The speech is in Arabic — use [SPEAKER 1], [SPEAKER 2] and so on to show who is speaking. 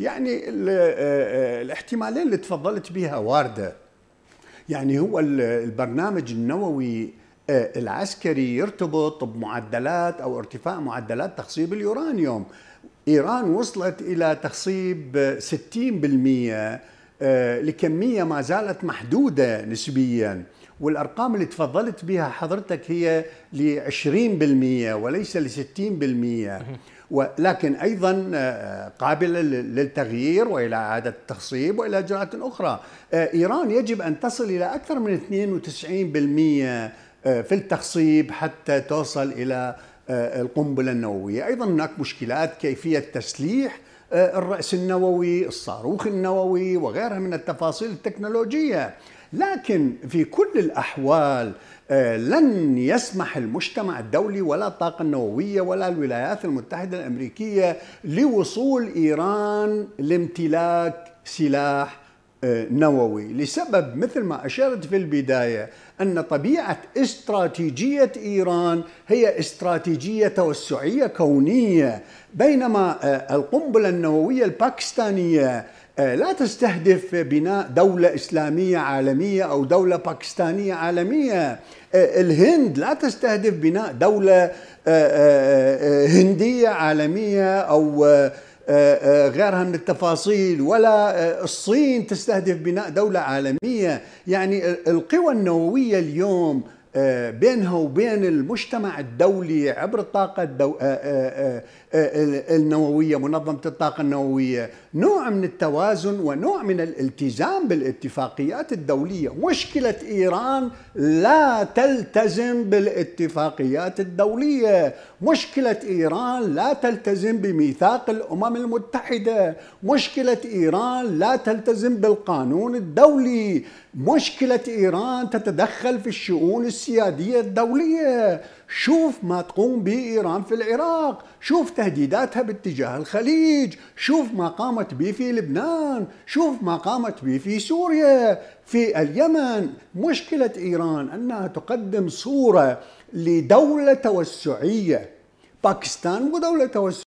[SPEAKER 1] يعني آه، آه، الاحتمالين اللي تفضلت بها وارده يعني هو البرنامج النووي آه، العسكري يرتبط بمعدلات او ارتفاع معدلات تخصيب اليورانيوم ايران وصلت الى تخصيب 60% لكميه ما زالت محدوده نسبيا والارقام اللي تفضلت بها حضرتك هي ل 20% وليس ل 60% ولكن أيضا آه، قابلة للتغيير وإلى إعادة التخصيب وإلى إجراءات أخرى آه، إيران يجب أن تصل إلى أكثر من 92% آه، في التخصيب حتى توصل إلى القنبلة النووية أيضا هناك مشكلات كيفية تسليح الرأس النووي الصاروخ النووي وغيرها من التفاصيل التكنولوجية لكن في كل الأحوال آه، لن يسمح المجتمع الدولي ولا الطاقة النووية ولا الولايات المتحدة الأمريكية لوصول إيران لامتلاك سلاح آه، نووي لسبب مثل ما أشرت في البداية أن طبيعة استراتيجية إيران هي استراتيجية توسعية كونية بينما آه، القنبلة النووية الباكستانية آه، لا تستهدف بناء دولة إسلامية عالمية أو دولة باكستانية عالمية آه، الهند لا تستهدف بناء دولة آه، هندية عالمية أو غيرها من التفاصيل ولا الصين تستهدف بناء دولة عالمية يعني القوى النووية اليوم آه، بينها وبين المجتمع الدولي عبر الطاقة الدو... آه، آه، النووية منظمة الطاقة النووية نوع من التوازن ونوع من الالتزام بالاتفاقيات الدولية مشكلة إيران لا تلتزم بالاتفاقيات الدولية مشكلة إيران لا تلتزم بميثاق الأمم المتحدة مشكلة إيران لا تلتزم بالقانون الدولي مشكلة إيران تتدخل في الشؤون السياسية السيادية الدولية شوف ما تقوم به إيران في العراق شوف تهديداتها باتجاه الخليج شوف ما قامت به في لبنان شوف ما قامت به في سوريا في اليمن مشكلة إيران أنها تقدم صورة لدولة توسعية باكستان ودولة توسعية